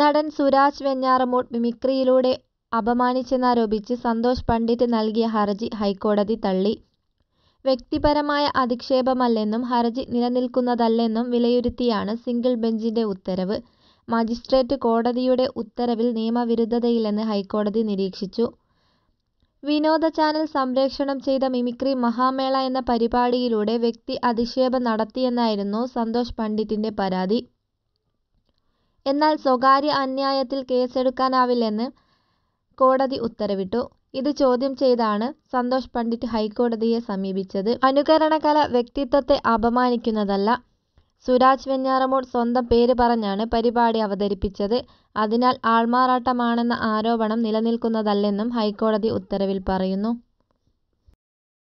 നടൻ സുരാജ് വെഞ്ഞാറമൂട് മിമിക്രിയിലൂടെ അപമാനിച്ചെന്നാരോപിച്ച് സന്തോഷ് പണ്ഡിറ്റ് നൽകിയ ഹർജി ഹൈക്കോടതി തള്ളി. വ്യക്തിപരമായ അധിക്ഷേപമല്ലെന്നും ഹർജി നിലനിൽക്കുന്നതല്ലെന്നും വിലയിരുത്തിയാണ് സിംഗിൾ ബെഞ്ചിന്റെ ഉത്തരവ്. മജിസ്ട്രേറ്റ് കോടതിയുടെ ഉത്തരവിൽ നിയമവിരുദ്ധതയില്ലെന്ന് ഹൈക്കോടതി നിരീക്ഷിച്ചു. വിനോദ ചാനൽ സംപ്രേഷണം ചെയ്ത മിമിക്രി മഹാമേള എന്ന പരിപാടിയിലൂടെ വ്യക്തി അധിക്ഷേപം നടത്തിയെന്നായിരുന്നു സന്തോഷ് പണ്ഡിറ്റിന്റെ പരാതി. എന്നാൽ സ്വകാര്യ അന്യായത്തിൽ കേസെടുക്കാനാവില്ലെന്ന് കോടതി ഉത്തരവിട്ടു. ഇത് ചോദ്യം ചെയ്താണ് സന്തോഷ് പണ്ഡിറ്റ് ഹൈക്കോടതിയെ സമീപിച്ചത്. അനുകരണകല വ്യക്തിത്വത്തെ അപമാനിക്കുന്നതല്ല. സുരാജ് വെഞ്ഞാറമൂട് സ്വന്തം പേര് പറഞ്ഞാണ് പരിപാടി അവതരിപ്പിച്ചത്. അതിനാൽ ആൾമാറാട്ടമാണെന്ന ആരോപണം നിലനിൽക്കുന്നതല്ലെന്നും ഹൈക്കോടതി ഉത്തരവിൽ പറയുന്നു.